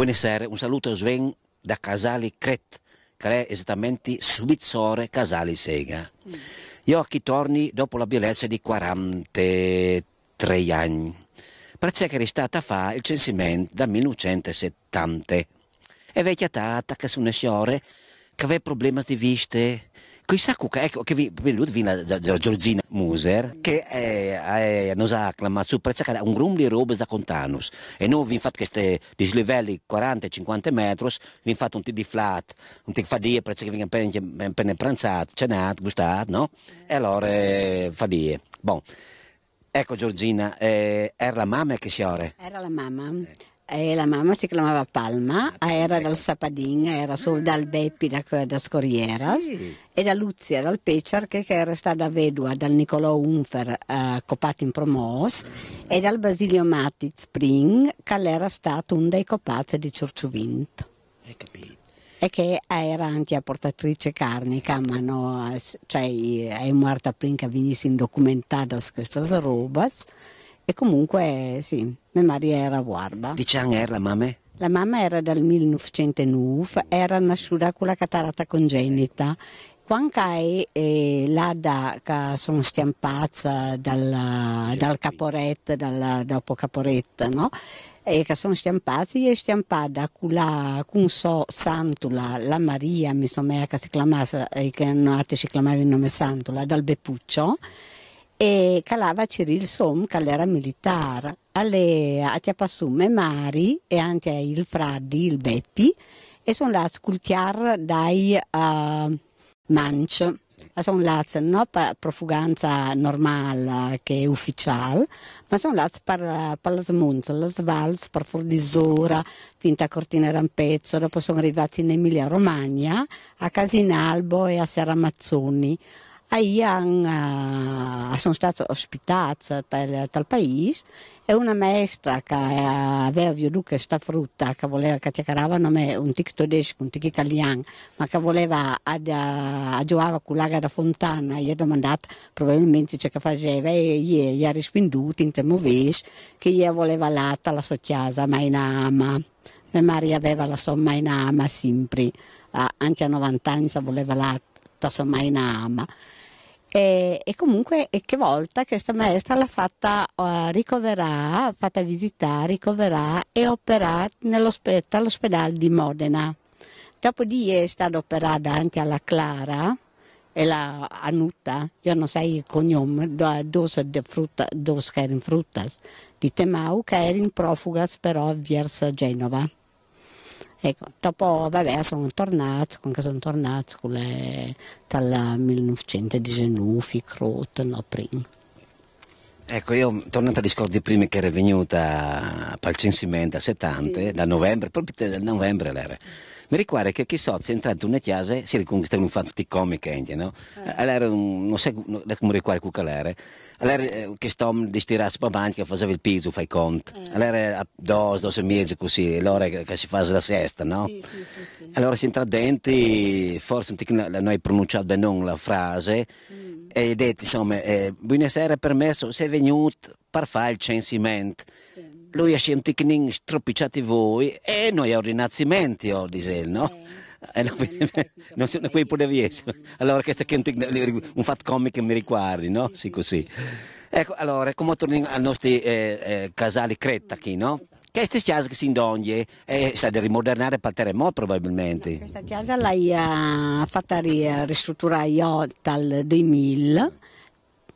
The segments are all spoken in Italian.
Buonasera, un saluto a Sven da Casali Cret, che è esattamente Svizzore Casali Sega. Io a torni dopo la violenza di 43 anni, perché che è stata fa il censimento dal 1970. E vecchia tata che sono una signora che aveva problemi di vista, con i Sakuka, ecco, che vi, da Giorgina Muser, che è, è, nos ha acclamato su prezzo che un grumli robe da contanus. E noi abbiamo fatto questi dislivelli 40-50 metri, abbiamo fatto un di flat, un tic di die, prezzo che vi appena pranzato, cenato, gustato, no? E allora eh, fa die. Bon. Ecco Giorgina, eh, era la mamma che si ore? Era la mamma. Eh e la mamma si chiamava Palma, ah, era dal ecco. Sapadin, era solo ah. dal Beppi da, da Scorrieras sì. e da Luzia, dal Pecerche che era stata vedova dal Nicolò Unfer eh, copato in Promos e dal Basilio Matiz Spring che era stato un dei copazzi di Ciurciuvinto. Hai E che era anche portatrice carnica, ma no, cioè è morta prima che venisse indocumentata queste robe e comunque sì, mia madre era guarda. Di Cian era la mamma? La mamma era dal 1909, era nasciuta con la catarata congenita quando è eh, l'ada sono schiampata dal, dal caporetto, dal, dopo caporetto, no? E che sono schiampati e schiampata con la con so Santula, la Maria, mi sono che si chiamava, eh, che a si chiamava il nome Santula, dal Bepuccio, e calava Ciril Som, che era militare, alle, a Tiapassume Mari e anche il Fradi, il Beppi, e sono là a scultiar dai uh, Mancio. Sono là, non per profuganza normale che è ufficiale, ma sono là per, per le smunze, le svalze, per Fordisora, finta Cortina Rampezzo, dopo sono arrivati in Emilia Romagna, a Casinalbo e a Serra Mazzoni. Ian, uh, ah, sono stata ospitata dal, dal, paese e una maestra che aveva ah, veduto questa frutta che voleva che ti non è un tic tedesco, un tic italiano, ma che voleva aggiungere ah, con l'aga da fontana gli ha domandato probabilmente ciò che faceva e gli, gli ha rispinduto in temovese che gli voleva latta la sua chiesa, ma in ama. Mia Maria aveva la somma in ama sempre, uh, anche a 90 anni voleva latta, la somma in ama. E, e, comunque e che volta questa maestra l'ha fatta uh, ricoverà, fatta visitare, ricoverà e operà all'ospedale di Modena. Dopodiché è stata operata anche alla Clara e la Anutta, io non so il cognome, dosa di frutta, dos che erano fruttas, di Temau che era erano profugas però verso Genova. Ecco, dopo vabbè, sono tornato, con che sono tornato con le, dal 1919, Crot, no, prima. Ecco, io tornato al discorso di prima che ero venuta a censimento a 70, sì. da novembre, proprio da novembre l'era mi ricordo che chi sozzi è entrato in una chiesa, si riconquista eh. un fatto di comica, no? Allora, non so come ricordo qual era, allora eh, che sto di stirarsi per spavanti che faceva il piso, fai conto, eh. allora a 12, 12 e mezzo così, l'ora che si fa la sesta, no? Sì, sì, sì, allora si entra dentro, forse non hai pronunciato bene la frase, mm. e hai detto, insomma, eh, buonasera permesso, sei venuto per fare il censimento lui ha scelto che non stropicciate voi e noi a rinazimenti, ho dice no? Eh, non sono qui potevi essere. Allora questo è un fatto comico che mi riguardi, no? Sì, così. Ecco, allora, come torniamo ai nostri eh, eh, casali Cretta qui, no? Questa chiesa che si indogne è eh, stata rimodernata per terremoto probabilmente. No, questa chiesa l'hai eh, fatta eh, ristrutturare io dal 2000.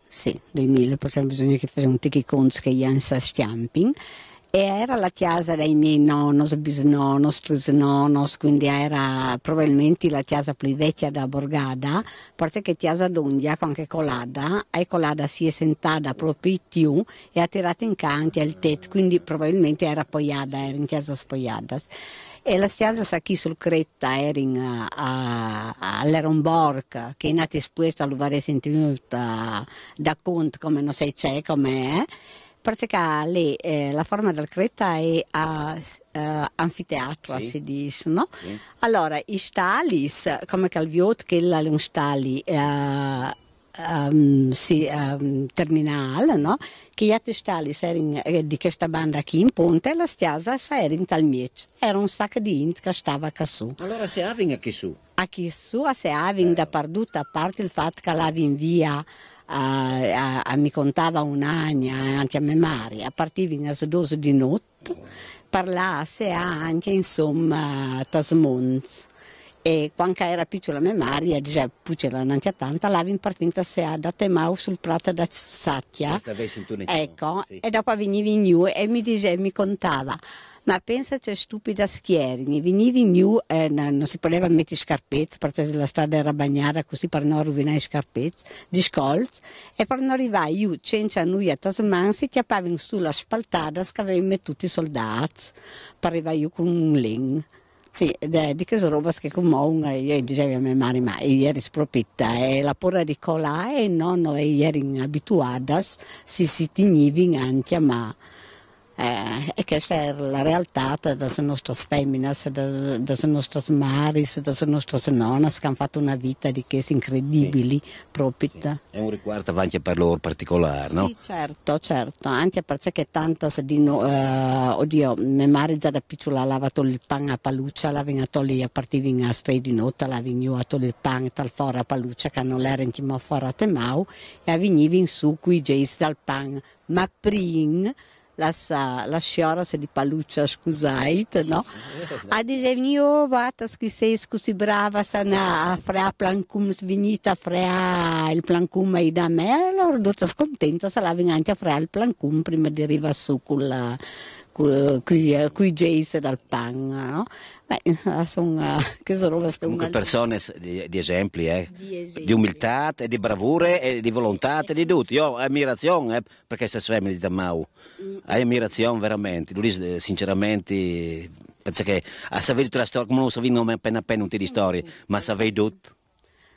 Sì, 2000, perché bisogna che facciamo un tichi conto che è in Sastiamping e era la chiesa dei miei nonos, bisnonos, trisnonos, quindi era probabilmente la chiesa più vecchia della borgata, perché che chiesa d'Undia, anche colada, e colada si è sentata proprio più e ha tirato in canti al tetto, quindi probabilmente era poiada, era in chiesa spogliata. E la chiesa sa chi sul Cretta era in, uh, all'Eronborg, che è nata esposta all'Uvare Sentinut uh, da Kunt, come non sei c'è, come è, perché lì eh, la forma del Creta è a, uh, anfiteatro, sì. si dice, no? Sì. Allora, i stalis, come calviot che è un stali uh, um, sì, um, ehm, terminale, no? Che gli altri stalis erano eh, di questa banda qui in ponte e la stiasa era in talmiec. Era un sacco di int che stava qua su. Allora se avin a chi su? A chi su, a se avin eh. da perduta, a parte il fatto che l'avin via a, a, a mi contava un'agna eh, anche a memoria, partivi in asdoso di notte, parlasse anche insomma tasmons e quando era piccola memoria, già c'erano anche tanta, l'avevo in partita se da Temau sul prato da Sacchia, ecco, sì. e dopo venivi in giù e mi diceva, mi contava ma pensa c'è stupida schierni, venivi new e eh, non si poteva mettere scarpezzi perché cioè la strada era bagnata così per non rovinare le scarpezzi di scolz e per non arrivare io senza noi a Tasman si chiappavano sulla spaltata che avevano mettuto i soldati per arrivare io con un legno. Sì, è di queste roba che comunque io dicevo a mia madre, ma ieri spropitta e la porra di colà e nonno e ieri abituata si si tignivi anche a ma... Eh, e questa è la realtà delle nostre femmine, delle nostre maris, delle nostre nonas che hanno fatto una vita di cose incredibili. Sì. Sì. È un riguardo anche per loro particolare, no? Sì, certo, certo, anche perché tante di noi, eh, oddio, mia madre già da piccola ha lavato il pan a paluccia, la veniva lì a partire a stre di notte, la veniva il pan tal fora a paluccia che non era in timo fora a temau e veniva in su qui geis dal pan, ma prima lascia, la sciora se li paluccia scusait, no? A disegnio vata che sei scusi brava sana a frea plancum svinita a frea il plancum e da me, allora tutta scontenta sarà venante a frea il plancum prima di arrivare su con la qui, eh, qui Jace dal PAN, no? Beh, ah, sono, ah, che sono Comunque persone di, di esempi, eh? di, esempi. di umiltà, di bravure, di volontà, di tutti. Io ho ammirazione eh, perché se sveglia di Tamau, mm. hai ammirazione veramente, lui sinceramente, penso che a ah, sapere tutta la storia, come non sapevi appena appena tutte le storie, mm. ma sapevi tutto.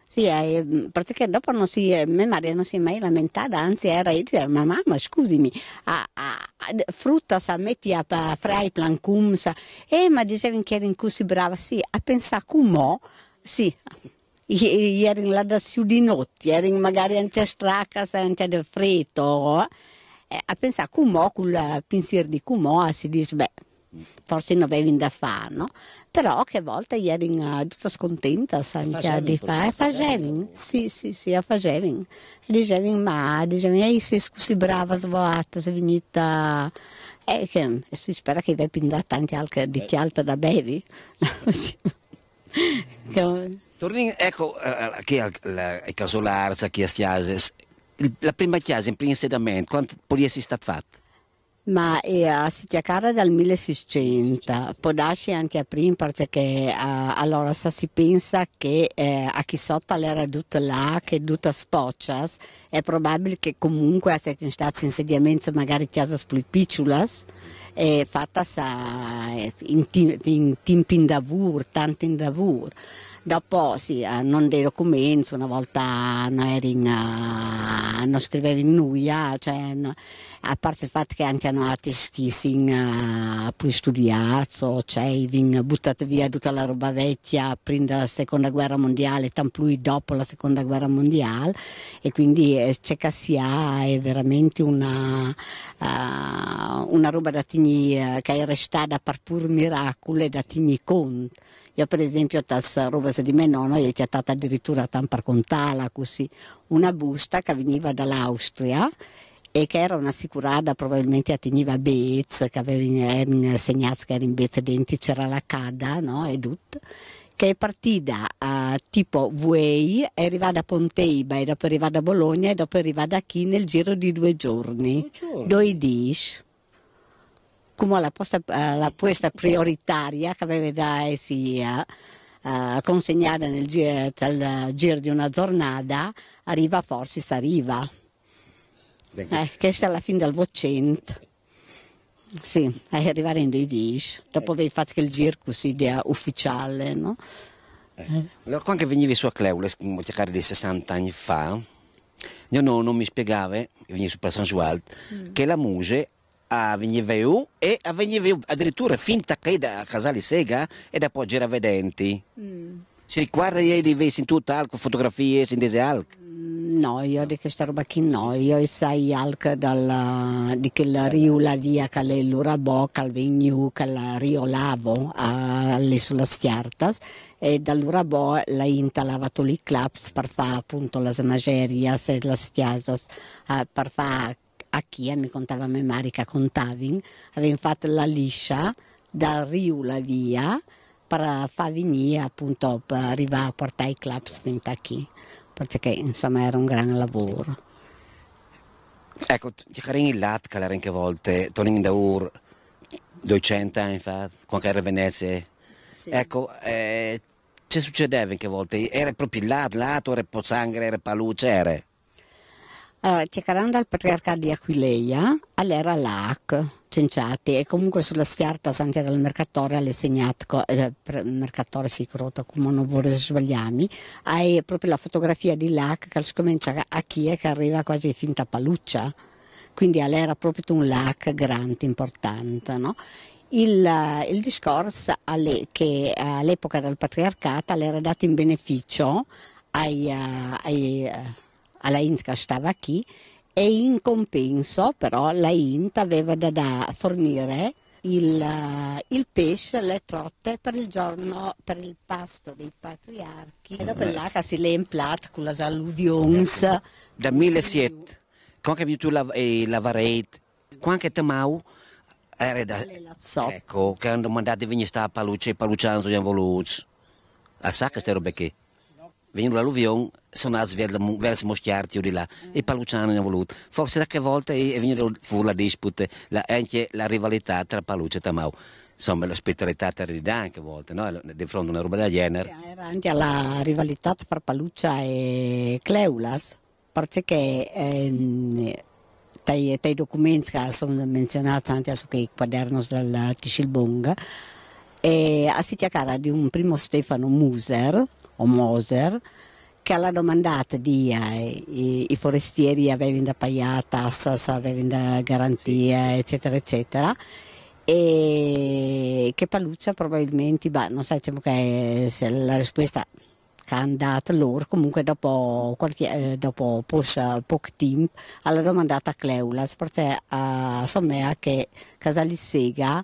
Sì, eh, perché mm, dopo non si, eh, mia madre non si è mai lamentata, anzi era io diceva, ma mamma scusami, a, a, a, frutta sa metti a frai plancum sa, eh, ma dicevi che eri così brava, sì, a pensare come, sì, ieri là da su di notte, ieri magari anche stracca, anche del freddo, eh, a pensare come, eh, con il pensiero di come, si dice, beh, forse non avevi da fare, no? Però che a volte eri eh, tutta scontenta, sai, di fare, facevi, sì, sì, sì, facevi. Dicevi, ma, dicevi, ehi, sei scusi brava, svoata, sei venuta... E che, si spera che vi abbia dato tanti altri di alta da bevi. che... Torni, ecco, uh, eh, eh, che è caso l'Arza, che è Stiases, la prima chiesa, in primo insediamento, quanto può essere stata fatta? ma è eh, a Sitiacara dal 1600, può darsi anche a prima perché eh, allora se si pensa che eh, a chi sotto era tutto là, che tutto spoccias, è probabile che comunque siete stati insediamenti magari chiasa più piccolas e fatta eh, in, in, in, in davur, tanto in davur. Dopo sì, non dei documenti, una volta non, in, non scrivevi in nuia, cioè, a parte il fatto che anche hanno altri kissing, uh, eh, poi studiato, shaving, buttate via tutta la roba vecchia, prima della seconda guerra mondiale, tamplui dopo la seconda guerra mondiale e quindi eh, c'è Cassia è veramente una, uh, una roba da tenere, eh, che è restata per pur miracolo e da tenere conto. Io per esempio tas roba di mia nonna è stata addirittura per contala così, una busta che veniva dall'Austria e che era un'assicurata sicurada probabilmente atteniva Bez, che aveva segnato che era in Bez denti c'era la cada no? e tutto che è partita uh, tipo Vuei, è arrivata a Ponteiba, e dopo è arrivata a Bologna e dopo è arrivata a chi nel giro di due giorni. Due dish. Come la, posta, uh, la posta prioritaria che aveva da sia uh, eh, consegnata nel, nel giro di una giornata, arriva forse arriva. Eh, che questa è la fine del vocento. Sì, è eh, arrivare in 10, dopo aver fatto il giro così ufficiale, no? Allora, eh. quando venivi su a Cleule, cercare di 60 anni fa, mio nonno mi spiegava, veniva su per San Sualt, mm. che la muse veniva io e veniva addirittura finta che da Casale Sega e da poi Giravedenti. Mm. Se riguarda i rivesi in tutta alc, fotografie in dese alc? No, io di questa roba qui no, io sai alc dalla, di quella riula via che è l'Urabò, che è il che la riolavo sulla Stiartas e dall'Urabò la inta lavato lì claps per fare appunto la smagerias e la stiasas per fare a chi mi contava a me Marica contavin, avevano fatto la liscia dal riula via per far venire appunto per arrivare a portare i clubs finta qui perché insomma era un gran lavoro ecco ti carini il lat che anche volte tornando da ur 200 anni fa quando era venese sì. ecco eh, ci succedeva anche volte era proprio il lat lato era po' sangue era paluce era allora, ti caranno dal patriarca di Aquileia all'era LAC Cenciati e comunque sulla scarta Santiago del Mercatore alle segnato eh, Mercatore sicuro come non vorrei sbagliarmi hai proprio la fotografia di là che si comincia a chi è che arriva quasi finta paluccia quindi era proprio un lac grande importante no? Il, eh, il, discorso alle, che eh, all'epoca del patriarcato era dato in beneficio ai, eh, ai, alla Inca stava qui e in compenso però la INT aveva da, da fornire il, eh, il, pesce, le trotte per il giorno, per il pasto dei patriarchi. Era quella che si è implata con le alluvions. Ecco, da 1700, quando vi tu la, eh, la varete, quando temau era da... Ecco, che hanno mandato venire a sta a Paluce, Palucianzo di Anvoluce. A sa che ste robe qui? venendo l'alluvione sono andati verso Moschiarti o di là e Paluciano ne ha voluto forse qualche volta è venuta fuori la disputa la, anche la rivalità tra Paluccio e Tamau insomma la spettralità terrida anche a volte no? di fronte a una roba del genere era anche la rivalità tra Paluccia e Cleulas perché ehm, dai, dai documenti che sono menzionati anche sui quaderni del Tisilbonga e eh, a Sitiacara di un primo Stefano Muser o Moser, che alla domandata di eh, i, i forestieri avevano da pagare tassas, avevano da garantia, eccetera, eccetera e che Paluccia probabilmente, bah, non so diciamo che eh, se la risposta che hanno dato loro, comunque dopo, quartier, eh, dopo posa, poco tempo alla domandata a Cleulas, perché uh, sommea che Casalissega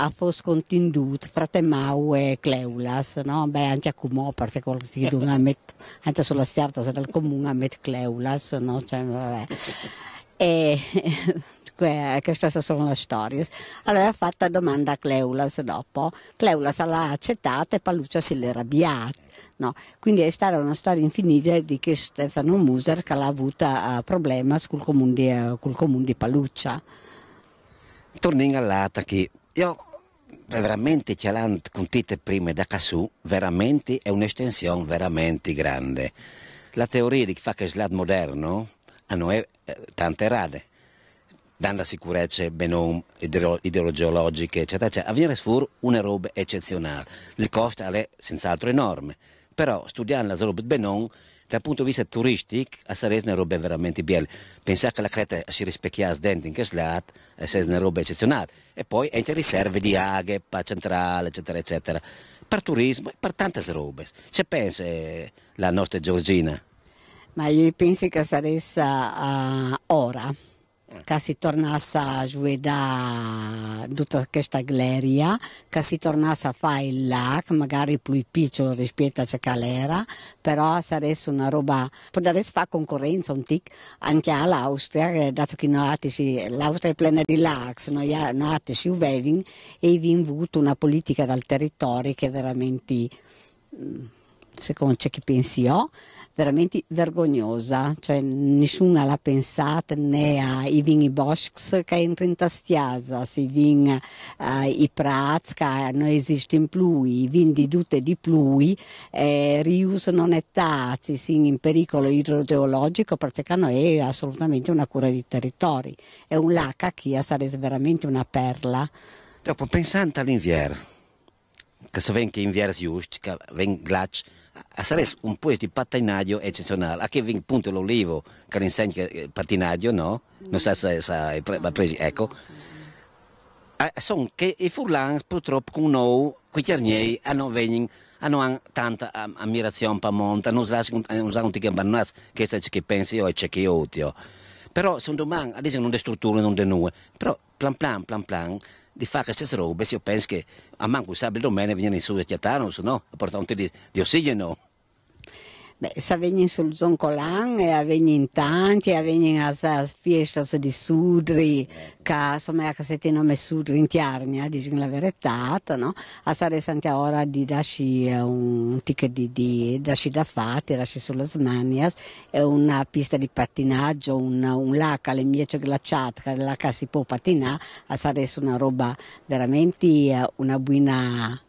a fos contindut frate mau e cleulas, no? Beh, anche a cumò, perché con il met, anche sulla stiarta sarà il comune a met cleulas, no? Cioè, vabbè. E queste sono le storie. Allora ha fatto la domanda a Cleulas dopo, Cleulas l'ha accettata e Paluccia si è arrabbiata. No. Quindi è stata una storia infinita di che Stefano Muser che l'ha avuta uh, eh, problemi col comune di, uh, eh, col comune di Paluccia. Torniamo all'altra che io cioè, veramente Cialan con tutte prima e da casù, veramente è un'estensione veramente grande. La teoria di chi fa che il slad moderno hanno ah eh, tante rade, dando sicurezza benom ideo ideologiche, eccetera, eccetera. Avviene sfur una roba eccezionale, il costo è senz'altro enorme, però studiando la roba benom dal punto di vista turistico, a Saresne è roba veramente bella. Pensare che la Creta si rispecchia a denti in questo lato, è una roba eccezionale. E poi entra riserve di aghe, pa centrale, eccetera, eccetera. Per turismo e per tante robe. C'è pensa la nostra Georgina? Ma io penso che sarebbe eh, ora che si tornasse a giocare tutta questa gloria, che si tornasse a fare il lac, magari più piccolo rispetto a che era, però sarebbe una roba, potrebbe fare concorrenza un tic anche all'Austria, eh, dato che l'Austria è piena di lac, noi natici avevamo e abbiamo avuto una politica dal territorio che veramente, mm, secondo chi pensi io, oh, veramente vergognosa, cioè nessuna l'ha pensata né ai vini boschi che entra in tastiasa, se vin eh, i prats che non esistono più, i vini di tutte di più, eh, riuso non è tazi, si in pericolo idrogeologico perché non è assolutamente una cura di territori, è un lacca che sarebbe veramente una perla. Dopo pensando all'invier, che se venga invier giusto, che venga glaccio, a sarebbe un puesto di pattinaggio eccezionale. A che punto l'olivo che insegna il eh, pattinaggio, no? Non so se, hai ha preso, ecco. Sono che i furlans purtroppo con noi, con i cernieri, hanno hanno tanta ammirazione per Monta, non sanno eh, che abbandonare, questo è ciò che pensi io e ciò che io odio. Però se un domani, adesso non è strutture, non è nulla, però plan plan, plan plan, di fare queste stesse robe, io penso che a manco il sabato e domenica venire in su e chiattare, no? a portare un po' di, di ossigeno. Beh, se avvengono sul Zoncolan, e avvengono in tanti, e avvengono alle fiesta di Sudri, che insomma è ecco, che siete nome Sudri in Tiarnia, eh, dicono la verità, no? A Sare Santa Ora di darci eh, un ticket di, di darci da fatti, darci sulle smanias, e una pista di pattinaggio, un, un lac alle miece glaciate, la che si può patinare, a Sare una roba veramente eh, una buona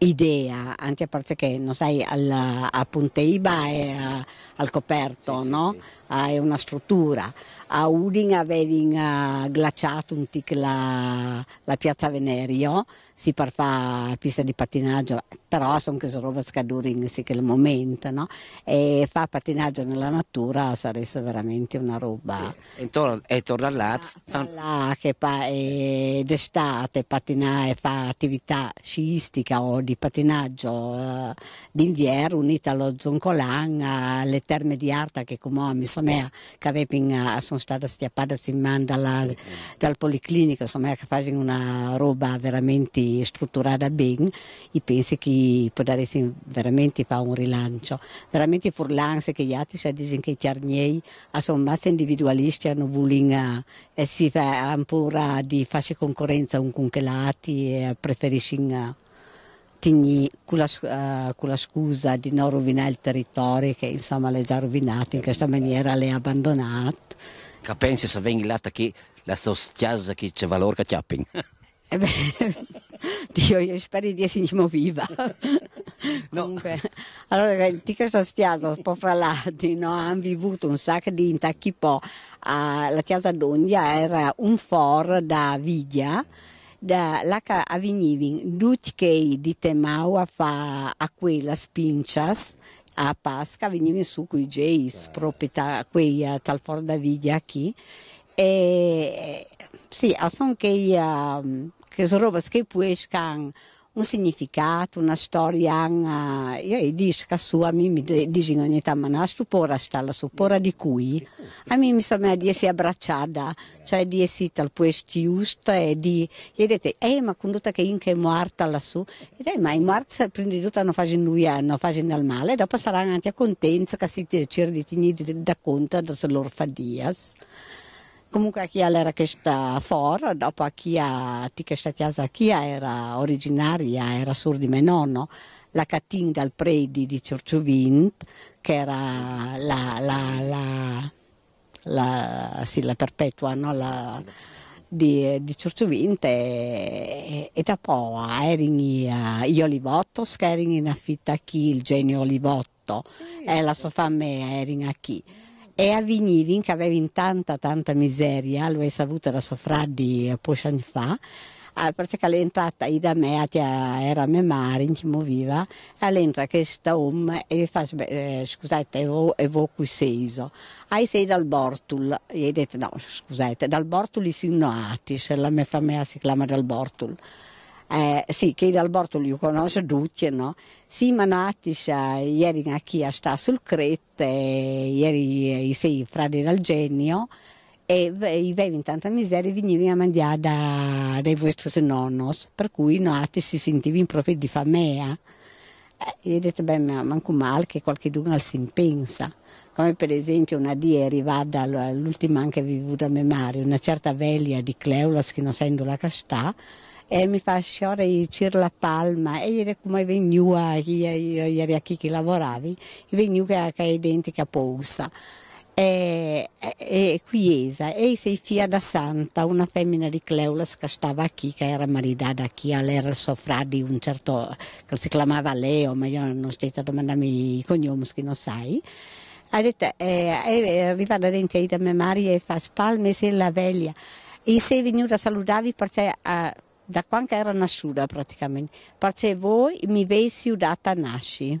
idea, anche perché non sai, alla, a Punteiba è a, al coperto, sì, no? Sì. Ah, è una struttura a Udin avevano eh, glaciato un tic la, la, piazza Venerio, si per fare pista di pattinaggio, però sono queste robe roba scaduta in quel momento, no? E fare pattinaggio nella natura sarebbe veramente una roba. Sì. E torna tor là, ah, là che pa- d'estate pattinare, fa attività sciistica o di pattinaggio eh, d'inverno unita allo zoncolan, alle terme di Arta che come mi sono che avevo in, eh, sono stata stiappata in dalla, dal policlinico, insomma che fanno una roba veramente strutturata bene e penso che potessero veramente fare un rilancio. Veramente furlanze che gli altri si cioè, dicono che i tiarniei ah, sono massa individualisti, hanno voluto eh, e si fa ancora di facile concorrenza un con che lati e preferiscono eh, eh, con la, scusa di non rovinare il territorio che insomma l'è già rovinato in questa maniera l'è abbandonato Capensi se venga lata che la sto chiasa che c'è valore che chiapping. Eh beh, Dio, io spero di essere viva. No. Comunque, allora, eh, di questa stiasa un po' fra l'altro, no? hanno vivuto un sacco di intacchi po'. Ah, la chiesa d'Ondia era un for da Viglia, da l'H avvenivin, dutkei di Temaua fa a quella spincias, a Pasca venivano su quei Jays, proprietà, quei a eh, Talfor Davidia qui. E sì, sono ehm, che, che sono robe che puoi scan un significato, una storia, una... io i disca sua mi, mi dicono ogni tanto, ma la stupora sta, la stupora di cui, a me mi sembra di essere abbracciata, cioè di essere tal questo giusto e di, chiedete, eh ma con tutta che inca è morta lassù, e dai eh, ma i morti prima di tutto non fanno lui, non fanno il male, e dopo saranno anche contenti che si cercano di tenere da conto delle loro fadias. Comunque a chi era questa for, dopo a chi di questa chiesa chia era originaria, era sur di Menonno, la Catin dal Predi di Ciorciovint, che era la, la, la, la, sì, la perpetua, no? la, di, di Ciorciovinte e, e dopo erano uh, gli Olivottos che erano in affitta a chi, il genio Olivotto e la sua fame erano a chi. E a Vignivin, che aveva in tanta tanta miseria, lui è saputo era soffraddi eh, pochi anni fa, eh, perché è entrata da me, eh, era mia madre, non muoveva, e entra sta um e mi fa, scusate, evo qui seiso. Hai ah, sei dal Bortul, e ho detto no, scusate, dal Bortul i innoati, se la mia famiglia si chiama dal Bortul. Eh, sì, che dall'aborto li conosce tutti, no? Sì, ma nati, ieri a chi sta sul Crete, ieri i sei frati dal genio, e i avevi in tanta miseria venivano a mandare da, dai vostri nonnos, per cui nati si in proprio di famea. Eh, gli ho detto, beh, ma manco male che qualche dunal si impensa come per esempio una di ieri vada all'ultima anche vivuta a memoria, una certa veglia di Cleulas che non sendo la castà, e mi fa sciore il cir la palma e ieri come veniva ieri a chi che lavoravi veniva che è identica a Pousa e, e Quiesa e sei figlia da Santa, una femmina di Cleulas che stava qui, che era maritata qui, era il soffra di un certo, che si chiamava Leo, ma io non sto a domandarmi i cognomi che non sai. Ha detto, eh, è eh, eh, arrivata dentro da mia Maria e fa spalme se la veglia. E sei venuta a salutarvi perché... Eh, ah, da quando era nasciuta praticamente. Perché voi mi vei a nasci.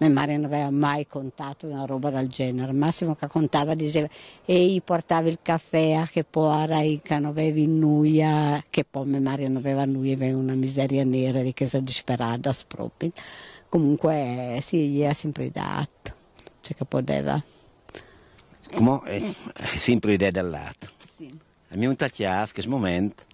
Mia madre non aveva mai contato una roba del genere. Massimo che contava diceva e gli portava il caffè a che poi era in canovevi nuia, che poi mia madre non aveva nuia, aveva una miseria nera di chiesa disperata proprio. Comunque sì, gli ha sempre dato, cioè che poteva. Come è eh, eh, sempre idea dal lato. Sì. Abbiamo un tacchiaff che momento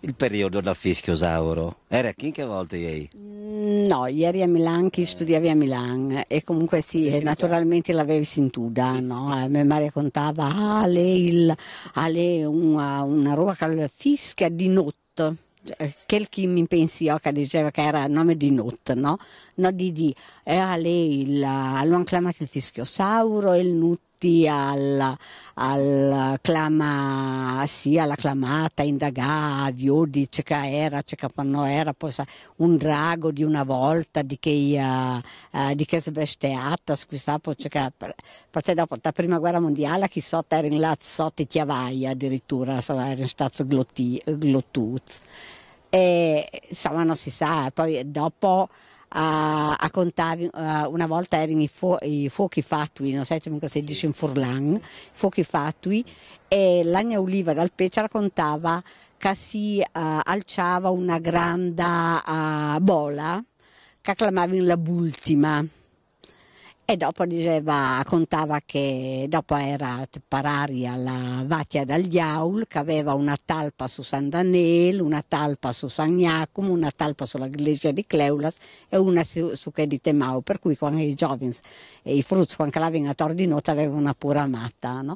il periodo da Fischiosauro? Era chi che volte ieri? Mm, no, ieri a Milano, chi studiavi a Milano e comunque sì, e naturalmente l'avevi sintuda, no? A me Maria contava, ah, lei, il, ah, una, ah, una roba che fischia di notte. Cioè, eh, Quel che mi pensò che diceva che era il nome di Nut, no? No, di di. E eh, a ah, lei l'hanno chiamato il fischiosauro, il nut tutti alla, alla, clama, sì, alla clamata indagà, viudi, oh, c'è che era, c'è che non era, posa, un drago di una volta, di che, uh, uh, di che svesteata, scusapo, c'è che, perché dopo la prima guerra mondiale, chi so, era in là, so, ti chiavaia addirittura, so, era in stato glottuz. E, insomma, non si sa, poi dopo a, a contarvi, uh, una volta erano i, fu- i fuochi fatui, non sai come si dice in Furlan, i fuochi fatui e l'agna Oliva dal Pecia contava che si uh, eh, alciava una grande uh, bola che acclamava la bultima e dopo diceva, contava che dopo era parari alla Vatia dal Giaul, che aveva una talpa su San Daniel, una talpa su San Giacomo, una talpa sulla Chiesa di Cleulas e una su, su che di Temau, per cui con i giovins e i frutti quando lavano a notte, avevano una pura matta. No?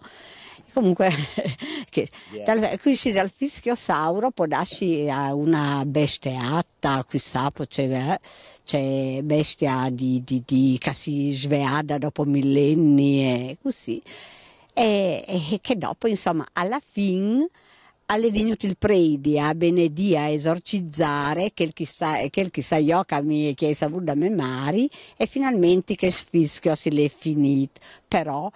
Comunque, che, dal, quindi dal fischiosauro può darsi eh, una bestiatta, chissà, c'è, eh, c'è bestia di, di, di, che si sveada dopo millenni e così. E, e che dopo, insomma, alla fin alle venuti il predi a benedire a esorcizzare che il chissà che il chissà mi che è saputo da me mari e finalmente che il fischio si è finito però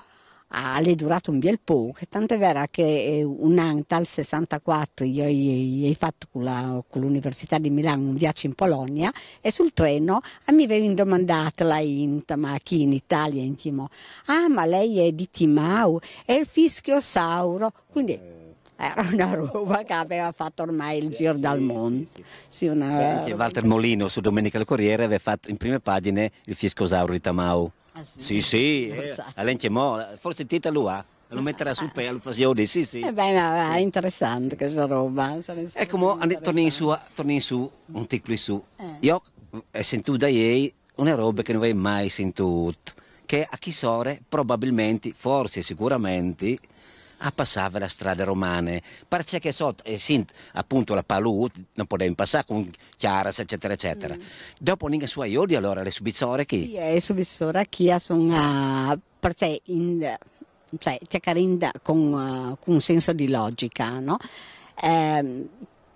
ha ah, durato un bel po', tant'è vero che eh, un anno, dal 64, io ho fatto con, la, con l'Università di Milano un viaggio in Polonia e sul treno ah, mi avevano domandato la Inta, ma chi in Italia intimo? Ah, ma lei è di Timau, è il fischiosauro, quindi eh. era una roba che aveva fatto ormai il giro sì, dal mondo. Sì, sì. sì una... Walter Molino su Domenica del Corriere aveva fatto in prime pagine il fischiosauro di Tamau. Ah, sì? sì, sì, eh, all'Encemò, forse Tita lo ha. Lo ah, metterà sul ah. pelo, lo fa di sì, sì. Eh beh, ma è interessante questa roba. Ecco, mo, torni su, torni su, un tic più su. Eh. Io ho eh, sentito da ieri una roba che non avevo mai sentito, che a chi sore probabilmente, forse sicuramente, a ah, passare le strade romane. Perché che sotto, e eh, sin, appunto la palù non poteva passare con chiaras, eccetera, eccetera. Mm. Dopo ninga sua iodi allora le subissore chi? Sì, le subissore chi sono, eh, perché in, cioè, in, con, uh, con, un senso di logica, no? Eh,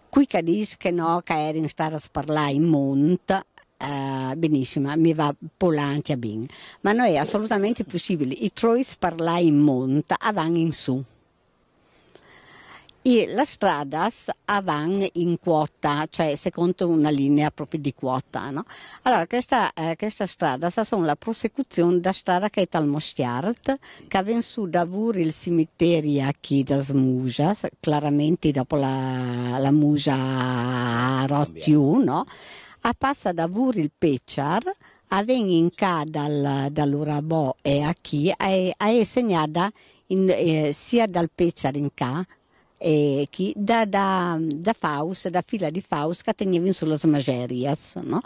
qui cadis che no, che era in strada a parlare in mont, eh, benissimo, mi va Polanchi a Bing, ma non è assolutamente possibile. I trois parlai in monta, avan in su. E la strada avan in quota, cioè secondo una linea proprio di quota. No? Allora, questa, eh, questa strada sono la prosecuzione da strada che è al Mostiart, che ha venduto da Vur il cimitero a chi da Smuja, chiaramente dopo la, la Musa Rotiu, no? a passa da Vuril il pecciar a ven in ca dal, dall'urabò e a chi e, e segnata in, eh, sia dal pecciar in ca e chi da, da, da Faust, da fila di Faust che teneva in sulle smagerias, no?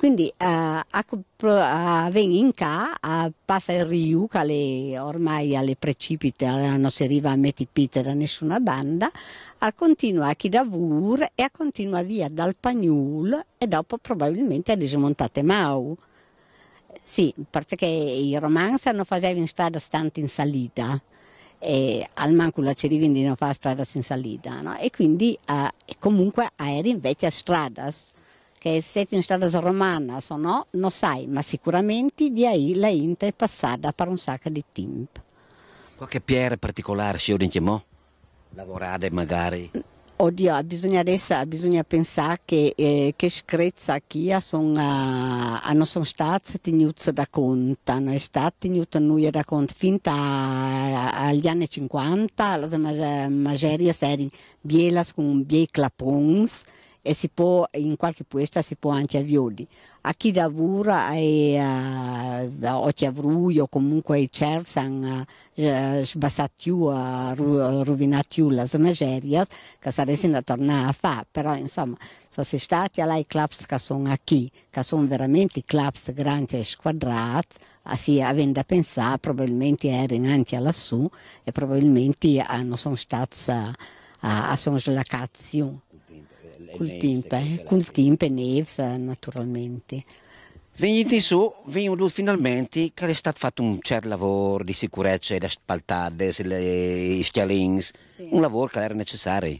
Quindi eh, a, a, a Veninca a, passa il Ryu che alle, ormai alle precipite eh, non si arriva a Metipite da nessuna banda, a continua a Chidavur e a continua via dal Pagnul e dopo probabilmente a Dismontate Mau. Sì, perché i romanzi non facevano strada stante in salita e al Mancula Cerivindi non fa strada in salita no? e quindi eh, comunque aerei invece a stradas che siete in strada romana o no, non sai, ma sicuramente di ahí la Inta è passata per un sacco di tempo. Qualche Pierre particolare, signor Incemò? Lavorare magari? Mm, oddio, bisogna, adesso, bisogna pensare che, eh, che screzza chi son, uh, eh, non sono stati tenuti da conto, non è stato tenuto noi da conto. fin eh, agli anni 50 la maggioria era bielas con bie clapons, e si può, in qualche puesta si può anche a Violi. A chi davura e eh, a Otiavrui o comunque ai Cersan eh, eh, sbassatiu, rovinati le smagerie che sarebbero da tornare a fare, però insomma sono stati là i clubs che sono qui, che sono veramente clubs grandi e squadrati, sì, avendo da pensare probabilmente erano anche lassù e probabilmente non sono stati a, a, a sono slacati Cultimpa, eh? Cultimpa naturalmente. Venite su, vengono finalmente che è stato fatto un certo lavoro di sicurezza, di spaltate, le schialings, sì. un lavoro che era necessario.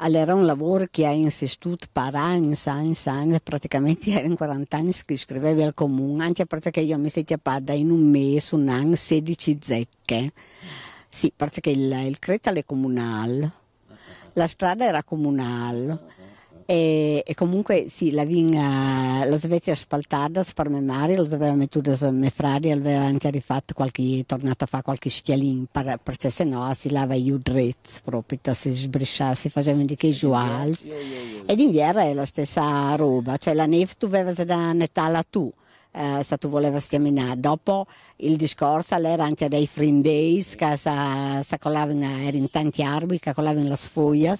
Allora era un lavoro che ha insistito per anni, anni, anni, praticamente in 40 anni che scrivevi al comune, anche perché io mi sento a Padda in un mese, un anno, 16 zecche. Sì, perché il, il Creta è comunale la strada era comunale. E, e, comunque sì, la vigna l'aveva asfaltata per me Mario, l'aveva messo me fradi, aveva anche rifatto qualche, tornata a fare qualche schialin, per, perché se no si lava i drezz proprio, si sbrisciava, si faceva di che giuals. Ed in viera è la stessa roba, cioè la neve tu aveva da netala tu eh, se tu volevi stiaminare. Dopo il discorso era anche dei free days che si collavano, erano tanti arbitri che collavano le sfoglie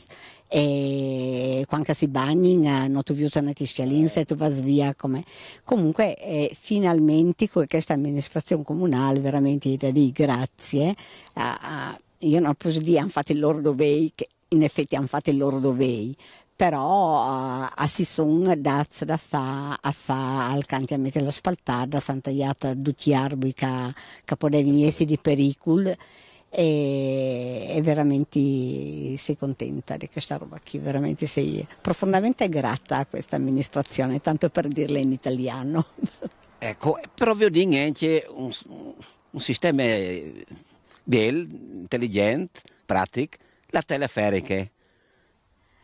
e quando si bagna eh, non ti usano i scialini se tu vai via come. comunque eh, finalmente con questa amministrazione comunale veramente da lì grazie eh, io non posso dire hanno fatto il loro doveri in effetti hanno fatto il loro doveri però eh, a Sisson daz da fa a fa al cantiamento dell'asfaltata Sant'Aiata d'Utiarbi ca Capodelniesi di Pericul e, e, veramente sei contenta di questa roba qui, veramente sei profondamente grata a questa amministrazione, tanto per dirla in italiano. Ecco, però vi dico anche un, un sistema eh, bello, intelligente, pratico, la teleferica.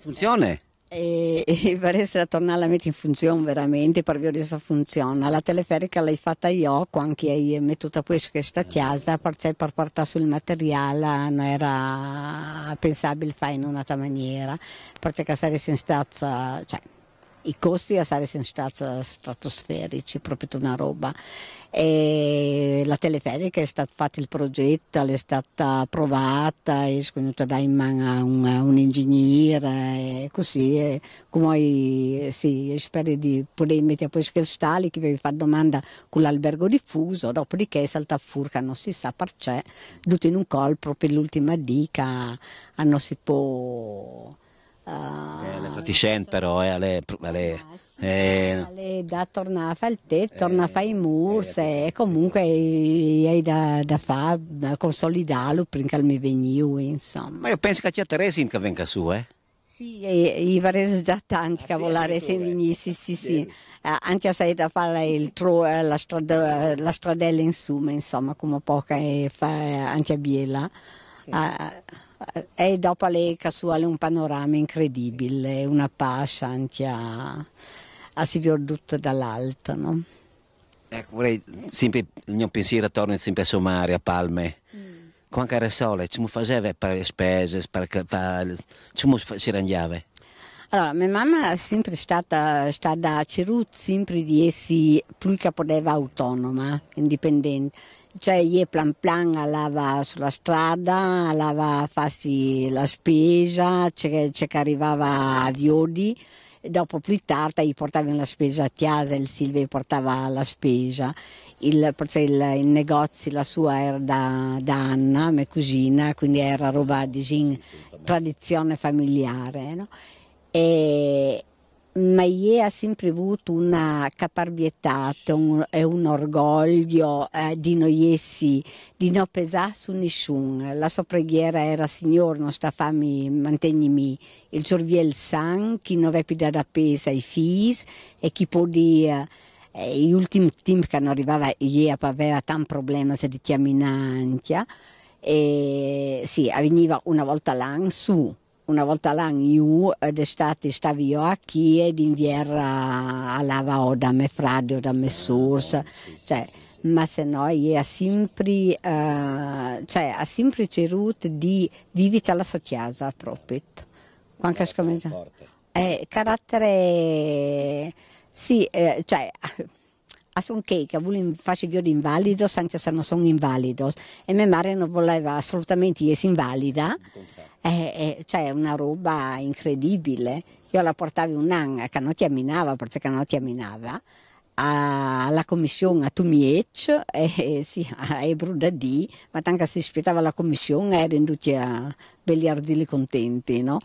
Funziona? E, e per essere tornare alla mettere in funzione veramente, per vedere funziona. La teleferica l'hai fatta io, anche hai ho mettuto questo che sta certo. perché per portare sul materiale non era pensabile fare in un'altra maniera, perché sarebbe stata... Cioè, i costi a Sare sono stati stratosferici, proprio una roba. E la teleferica è stata fatta il progetto, è stata approvata, è sconosciuta da in mano a un, un ingegnere e così. E come sì, spero di poter mettere a posto poi scherzali che vi fa domanda con l'albergo diffuso, dopodiché salta a furca, non si sa perché, tutto in un colpo per l'ultima dica ah, non si può eh, ah. eh, alle fatiscenti eh, però, le, da tornare a fare il tè, tornare a fare i murs e comunque hai da, da fare, da consolidarlo prima che mi veniva, insomma. Ma io penso che c'è Teresin che venga su, eh? Sì, i varesi già tanti ah, volare se venissi, sì, sì. sì. Eh, anche se è da fare il tro, la, strada, la stradella in su, insomma, come poca e fa anche a Biela. Sì. Eh, eh, e dopo le casuale un panorama incredibile, una pace anche a, a si viordutto dall'alto. No? Ecco, vorrei sempre, il mio pensiero torna sempre a sommare a Palme. Mm. era sole, ci faceva per le spese, per, per, come si rendiava? Allora, mia mamma è sempre stata, stata a Cerut, sempre di essi più che poteva autonoma, eh, indipendente cioè io plan plan andava sulla strada, andava a farsi la spesa, c'è, c'è che arrivava a Viodi e dopo più tardi gli portavano la spesa a Tiasa, e il Silvio portava la spesa, il, cioè il, il negozio, la sua era da, da, Anna, mia cugina, quindi era roba di tradizione familiare. No? E, ma io ho sempre avuto una caparbietà e un orgoglio eh, di noi essi, di non pesare su nessuno. La sua preghiera era Signore, non sta fammi, mantenimi. Il sorviel san, chi non vepi da pesa ai fis e chi può dire... Eh, gli ultimi tempi che non arrivava ieri aveva tanti problemi se di chiaminantia e sì, veniva una volta l'anno su una volta l'anno eh, d'estate stavo io a Kiev, d'inverno andavo da me Fradio, o da me Source, ah, cioè, ma se no io ho sempre, uh, cioè, ho sempre cercato di vivere la sua chiesa proprio. Quanto scambiato? Eh, carattere, sì, eh, cioè... a son che volevo fare io l'invalido, anche se non sono invalido, e mia madre non voleva assolutamente essere invalida. Contrario. Eh, eh, cioè, è, è cioè una roba incredibile. Io la portavo un anno, che non ti perché non ti amminava, alla commissione a Tumiec e sì, a Ebrudadì, ma tanto si aspettava la commissione erano tutti a belliardili contenti, no?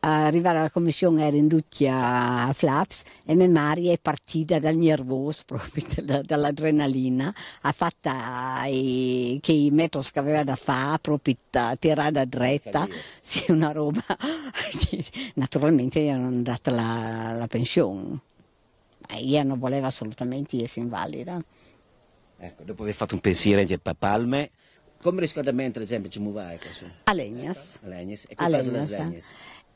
arrivare alla commissione era indutti a Flaps e mia Maria è partita dal nervoso, proprio dall'adrenalina, ha fatto i, che i metri che aveva da fare, proprio tirata dritta, sì, una roba. Naturalmente gli hanno andata la, la pensione, ma io non voleva assolutamente essere invalida. Ecco, dopo aver fatto un pensiero a Palme, come riscaldamento ad esempio ci muoveva? A Legnas. A E che Legnas, Legnas?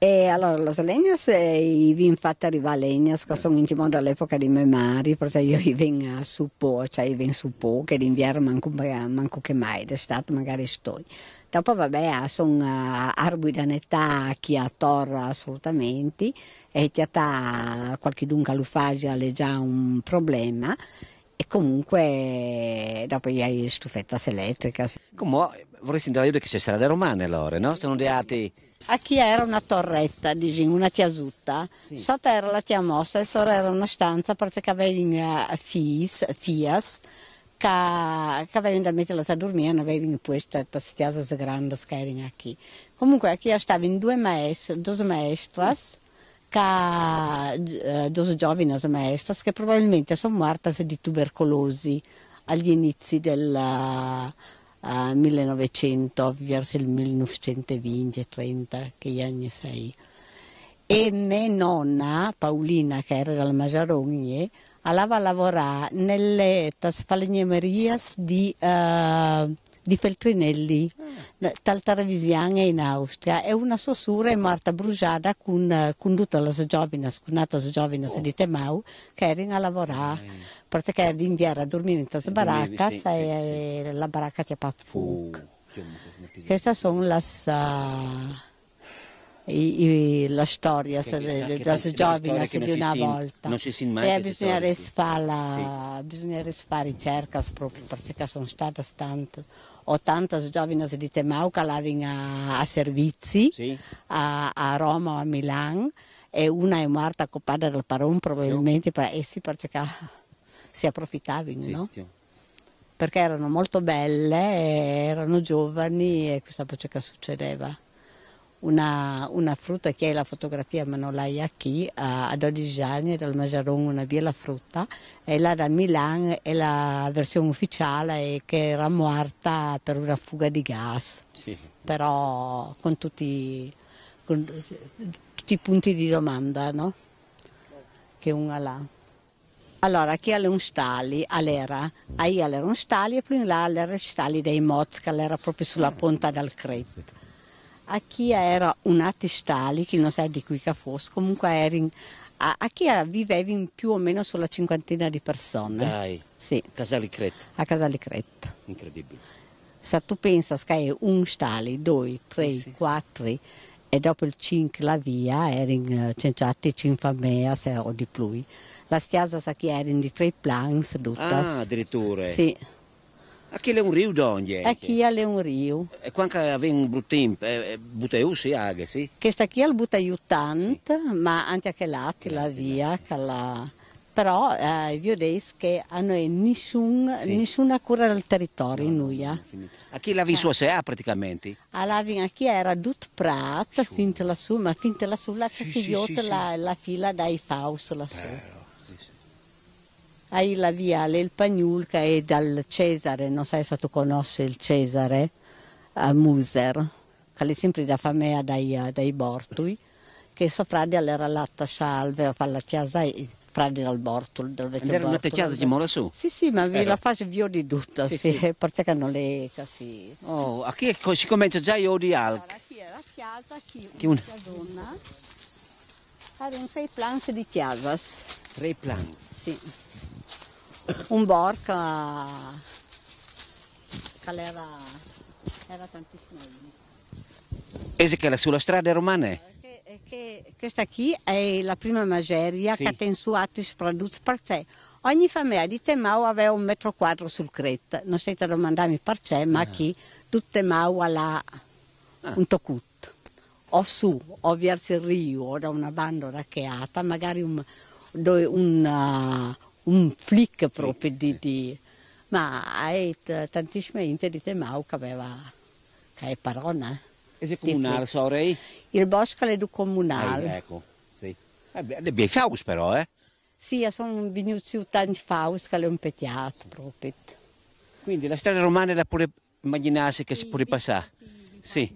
E allora Los Legnas ivi infatti arriva a Legnas che sono intimo dall'epoca di Memari, perché io vengo eh, a Suppo, cioè ivi in Suppo, che l'inviare manco, eh, manco che mai, d'estate magari sto. Dopo vabbè ah, sono uh, eh, arbui d'anetà che a torra assolutamente e ti ha qualche dunca lufagia è già un problema e comunque dopo gli hai stufetta elettrica. Come vorrei sentire che c'è sarà le romane allora, no? Sono deati... Sì. A chi era una torretta, una chiasutta, sì. sotto era la chiamossa e sopra era una stanza perché cercare i miei eh, fias, che, che avevano da metterla a dormire e non avevano questa chiasa grande che qui. Comunque a stavano due maestre, due maestre, che, eh, due giovani maestre, che probabilmente sono morte di tubercolosi agli inizi del a 1900, verso il 1920, 30, che anni sei. E mia nonna, Paolina, che era dal Masarogne, andava a lavorare nelle tasfalenemerie di... Uh, di Feltrinelli, dal Taravisiana in Austria. E una sossura è morta bruciata con, con tutta la sua con un'altra sua giovane oh. di Temau, che era a lavorare, mm. perché era in viera a dormire in questa baracca e, e la baracca ti ha fatto oh, Queste sono le... Ah, i, i, la storia della giovane di una volta. Non ci si immagina bisognerebbe fare risfare, sì. bisogna risfare ricerche proprio perché sono state tante. 80 giovani di Temau che lavano a, a, servizi sì. a, a, Roma o a Milano e una è morta occupata dal paron probabilmente sì. per, e sì, perché si approfittavano, sì, no? perché erano molto belle, erano giovani e questa cosa succedeva una, una, frutta che è la fotografia ma non l'hai qui, a, a 12 anni dal Masaron una bella frutta e là da Milan, è la versione ufficiale che era morta per una fuga di gas, sì. però con tutti, con tutti, i punti di domanda no? che una là. Allora, chi un stali all'era, io ai un stali e più in là alle stali dei Mozca, l'era proprio sulla ah, punta del Cret a chi era un testali, che non sai di qui che fosse, comunque eri a, a chi vivevi in più o meno sulla cinquantina di persone. Dai, sì. Casalicret. a Casalicret. Incredibile. Se tu pensi che hai un stale, due, tre, Sì, sì, sì. quattro e dopo il cinque la via, eri erano eh, cinciati cinque a mea se o di più. La stiasa sa che erano di tre plan seduta. Ah, addirittura. Sì. A chi è un rio de onde é? Aqui é um rio. E quando vem um brutto tempo, eh, é, eh, butaiu se água, sim? Questa aqui é o butaiu tanto, sì. ma anche a che lati la via, che la... Però eh, vi ho detto che hanno nessun, sì. nessuna cura del territorio no, noi. No, a chi la sua eh. se ha praticamente? Alla vin, a chi era Dut Prat, sì. finta lassù, ma finta lassù la sì, si sì, la, la, fila dai Faust lassù. Beh alla viale Il Pagnulca e dal Cesare, non sai se tu conosci il Cesare, a eh, Muser, che è sempre da famea dai, dai Bortui, che soffrade alla relatta salve, fa la chiesa frade dal Bortul, dal vecchio Era una chiesa ci muore su? Sì, sì, ma vi eh. la faccio via di tutto, sì, sì. sì. perché non le casi. Oh, a chi si comincia già io di alc? Allora, chi la chiesa, chi, è una donna, erano tre planche di chiavas. Tre planche? Sì un borca che era, era tantissimo. E che sulla strada romana? questa qui è la prima mageria sì. che ha insuati spradut perché ogni famiglia di Temau aveva un metro quadro sul cret. Non state a domandarmi perché, ma ah. chi tutte Temau ha ah. un tocut. O su, o verso il rio, o da una banda che magari un, un, un flick proprio di, di... ma è tantissime gente di Temau che aveva che è parona eh, e se comunale sorei? il bosco è comunale ah, ecco sì eh, le bie faus però eh sì eh, sono venuti tanti faus che le un petiato proprio quindi la storia romana la pure immaginarsi che si può ripassare sì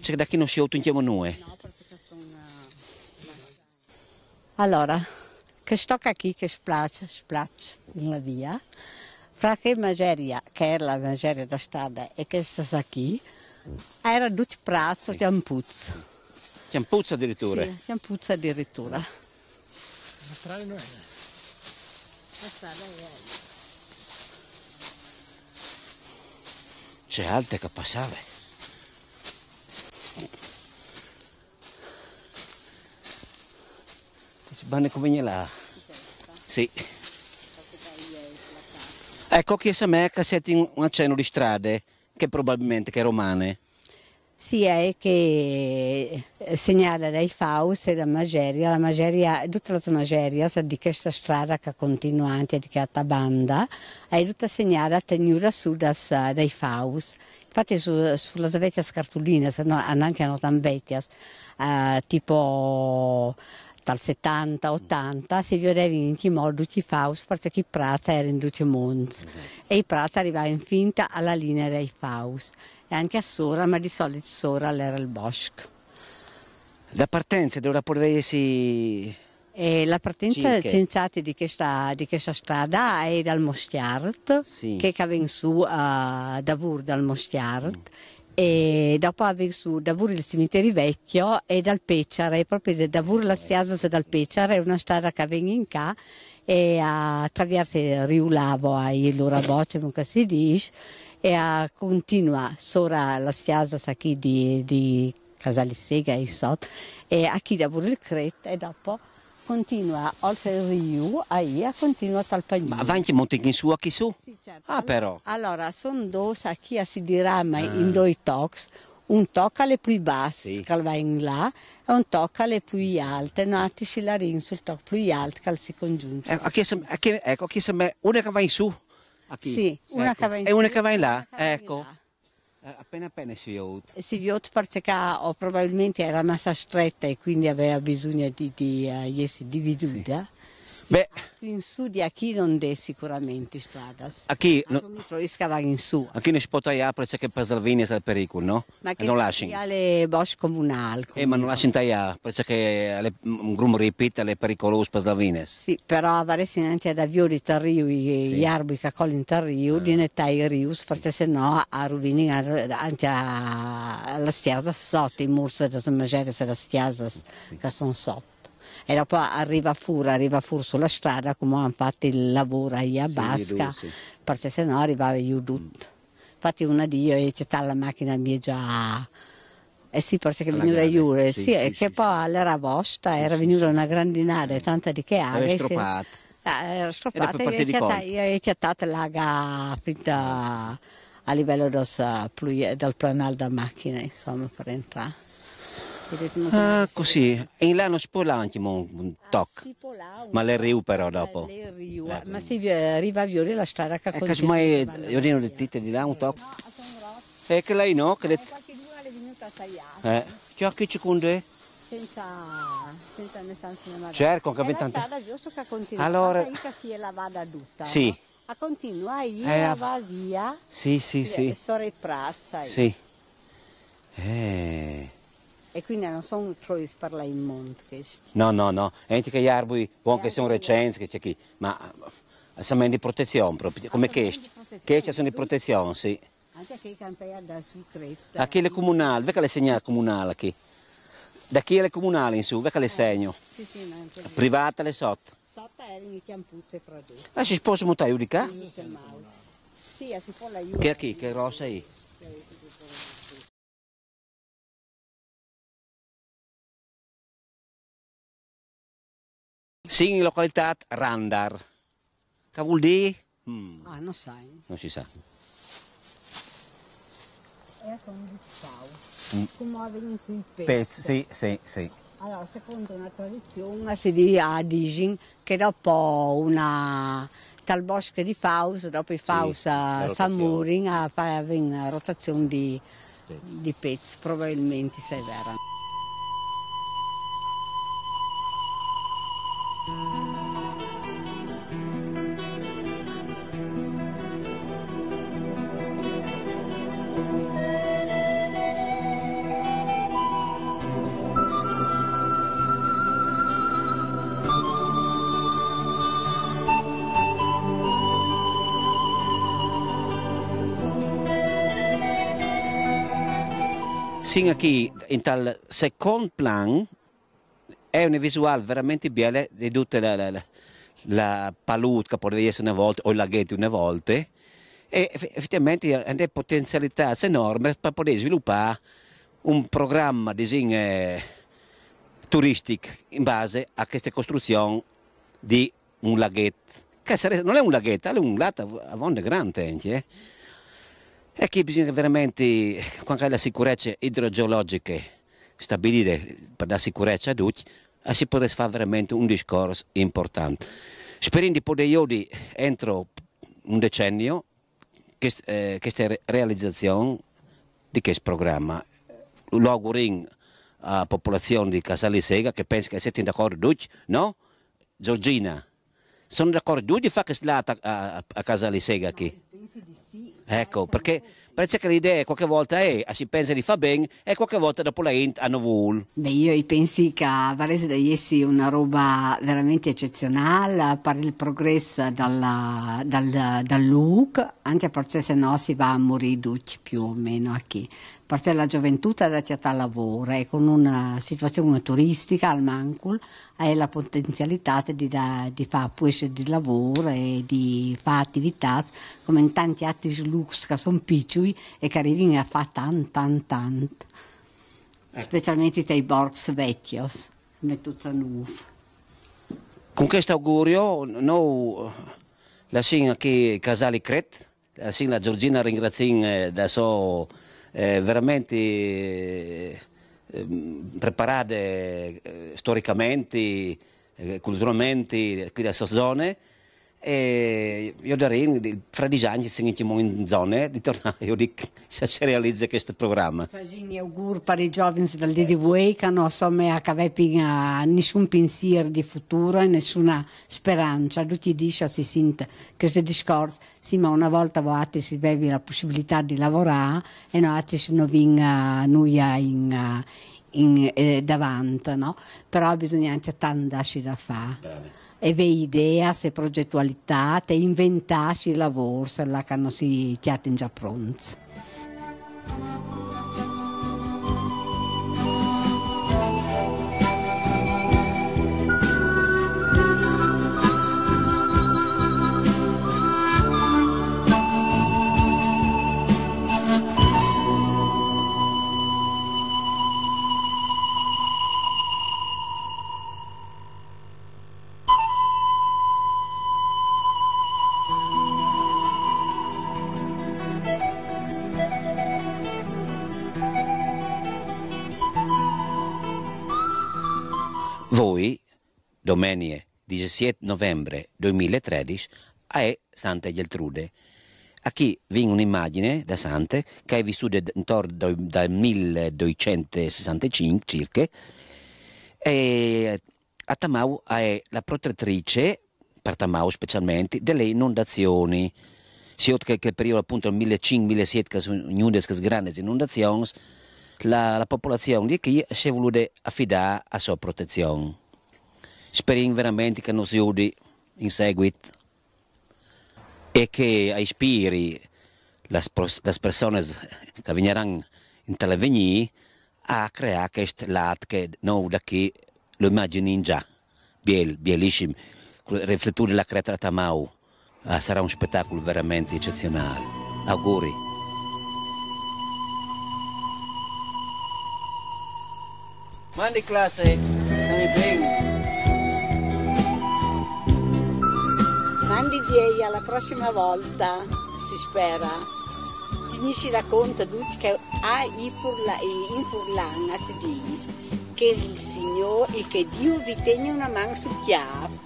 c'è da chi non si auto insieme noi allora che es qui, che que és plats, els una via, fra che miseria, che è la miseria magèria strada, e che questa qui, era duc prats o llamputz. Llamputz addirittura? Sì, llamputz addirittura. La strada non è? La strada è... C'è altre che passava. Eh. Si Banne convegna là. Sì. Ecco, chiese a me Cassetti un accenno di strade, che probabilmente che romane. Sì, è che eh, segnala dai Faust e da Mageria, la Mageria, tutta la Mageria di questa strada che continua anche di questa banda, è tutta segnala tenuta su das, dai Faust. Infatti su, sulla vecchia scartolina, se no anche a notan vecchia, eh, tipo dal 70-80 Silvio De Vinci morì in Faust perché i Prazza era in tutti i mondi mhm. e i Prazza arrivavano in finta alla linea dei Faust e anche a Sora, ma di solito Sora era il Bosch. La partenza dove porvesi e la partenza cinciati di, di questa, strada è dal Mostiart, sì. che va in su uh, da Vur dal Mostiart, mm e dopo su Davur il cimitero vecchio e dal Pecar, è proprio da Davur la Stiasos e dal Pecar, è una strada che viene in ca e attraverso il Riulavo, Lavo a Ilura Bocce, si dice, e a continua sopra la Stiasos qui di, di Casalisega e Sot e a chi Davur il Creta e dopo continua oltre Olferiu, aia, continua Talpagnu. Ma avanti in su a chi su? Sì, certo. Ah, però. Allora, sono due a chi si dirama ah. in due tox, un tocca le più basse, sì. che va in là, e un tocca le più alte, no, ti si la rinso il tocco più alto che si congiunge. Ecco, a chi se, a chi, ecco, a chi se me, una che va in su? Sì, una ecco. che va in su. E una che va in ecco. là, ecco. In là. Eh, appena appena si viot. Eh, si viot perché oh, probabilmente era massa stretta e quindi aveva bisogno di, di uh, essere dividuta. Sì. Beh. In su di non donde sicuramente spadas. Aquí no, in su. Aquí ne spotai aprice che per Salvini è il pericolo, no? Ma che non lasci. Ma Bosch comunale. Eh, ma non lasciano tagliare, perché che un grumo ripete è pericoloso per Salvini. Sì, però avresti anche ad avvio di Tarriu, gli arbi che colli in Tarriu, di eh. ne tagli rius, perché se no a rovini anche alla stiasa sotto, i muri delle maggiori della stiasa che sono sotto. E dopo arriva Fur, arriva Fur sulla strada come hanno fatto il lavoro a Basca, sì, perché se no arrivava io tutto. Mm. Infatti una di io c'è la macchina mia già... Eh sì, perché è venuta Iure, sì, sì, sì, che poi all'era vostra era venuta una grandinata, eh. tanta di che ha. Era stropata. Eh, era stropata e ho chiattato dato l'aga finta a livello dos, eh, del planal da macchina, insomma, per entrare. Ah, così. E là non si può l'attimo un toc. Ah, Ma le riu però dopo. Eh, eh. Ma se arriva a viore la strada che eh, E casomai io dico le tite di là un tocco. E che lei no? Che le... Eh, che occhi ci conde? Senza, senza nessun Cerco che vent'anni. Allora... Sì. A continua, io eh, va via. Sì, sì, sì. Sore prazza. Sì. Eh... E quindi non sono solo parla in monte. No, no, no. Enti che gli arbori, buon che sono recenti, che c'è chi, ma eh, siamo di protezione proprio, come che Che sono di protezione, sì. Anche che campagna da su cresta. A chi le comunali, vecchia le segnale comunale qui. Da chi è le comunali in su, vecchia le eh, segno. Sì, sì, ma Privata le sotto. Sotto è in fra due. Ma si sposa mutare di qua? Sì, si può l'aiuto. Che è qui? Che rossa è? in località Randar. Che vuol dire? Mm. Ah, non sai. Non si sa. Era con Guzzau. Mm. Commuovono sui pezzi. Pezzi, sì, sì, sì. Allora, secondo una tradizione si dice a Digin che dopo una tal bosco di Faus, dopo i Faus sì, a Samurin, a fare una rotazione di pezzi, di pezzi probabilmente se erano. Sin aqui, então, secondo plan, è una visuale veramente bella di tutta la, la, la palude che può essere una volta o il laghetto una volta e effettivamente ha delle potenzialità enormi per poter sviluppare un programma design, eh, turistico in base a questa costruzione di un laghetto che non è un laghetto, è un lato a grande eh? E qui bisogna veramente, quando la sicurezza idrogeologica, stabilire per la sicurezza di tutti, si può fare veramente un discorso importante. Speriamo di poter io entro un decennio eh, questa, questa realizzazione di questo programma. Lo alla popolazione di Casale Sega, che pensa che siete d'accordo tutti, no? Giorgina sono d'accordo, di fare che lata a, a casa di sega qui. Pensi di sì. Ecco, perché penso che l'idea qualche volta è, ah, si pensa di fare bene e qualche volta dopo la int hanno vuol. Beh, io penso che a Varese da Iessi una roba veramente eccezionale, per il progresso dalla, dal, dal look, anche a no si va a morire tutti più o meno a chi perché la gioventù è data al lavoro e con una situazione turistica al Mancul hai la potenzialità di, da, di fare puestos di lavoro e di fare attività come in tanti altri sviluppi che sono piccoli e che arrivano a fare tanto, tanto, tanto. Ecco. Eh. Specialmente dai borgs vecchios, mettuta nuova. Con questo augurio, noi la sigla che Casali Cret, la signora Giorgina ringrazia eh, da sua eh, veramente eh, ehm, preparate eh, storicamente, eh, culturalmente, eh, qui da questa zona, e io darei fra disagni segni in zone di tornare io se si realizza questo programma Facini augur per i giovani del DDV che non so me a nessun pensiero di futuro e nessuna speranza tutti dicono si sente questo discorso sì ma una volta voi si avevi la possibilità di lavorare e noi non vi noi in, in eh, davanti no? però bisogna anche tanto da fare avei idea, se progettualità e inventassi lavori che non si chiatten già pronti. Domenie 17 novembre 2013 a Santa Geltrude. Qui vi viene un'immagine da Sante che è vissuta intorno dal 1265 circa e a Tamau è la protettrice, per Tamau specialmente, delle inondazioni. Si è che nel periodo appunto 1500-1700 che sono le grandi inondazioni, la, la popolazione di qui si è voluta affidare a sua protezione speriamo veramente che non si udi in seguito e che ispiri le persone che veniranno in televenire a creare questo lato che noi da qui lo immaginiamo già, bel, bellissimo, riflettere la creatura Tamau. Ah, sarà un spettacolo veramente eccezionale. Auguri. Mandi classe! DJ alla prossima volta, si spera. Tinisci racconto tutti che hai in Furlana si dice che il Signore e che Dio vi tenga una mano su chiave.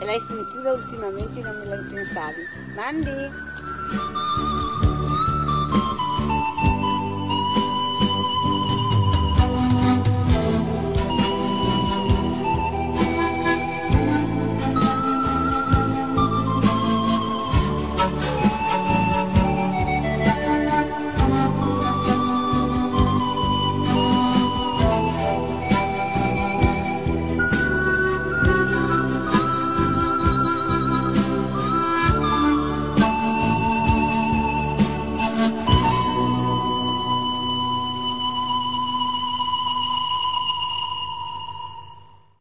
E l'hai sentita ultimamente non me lo pensavi. Mandi!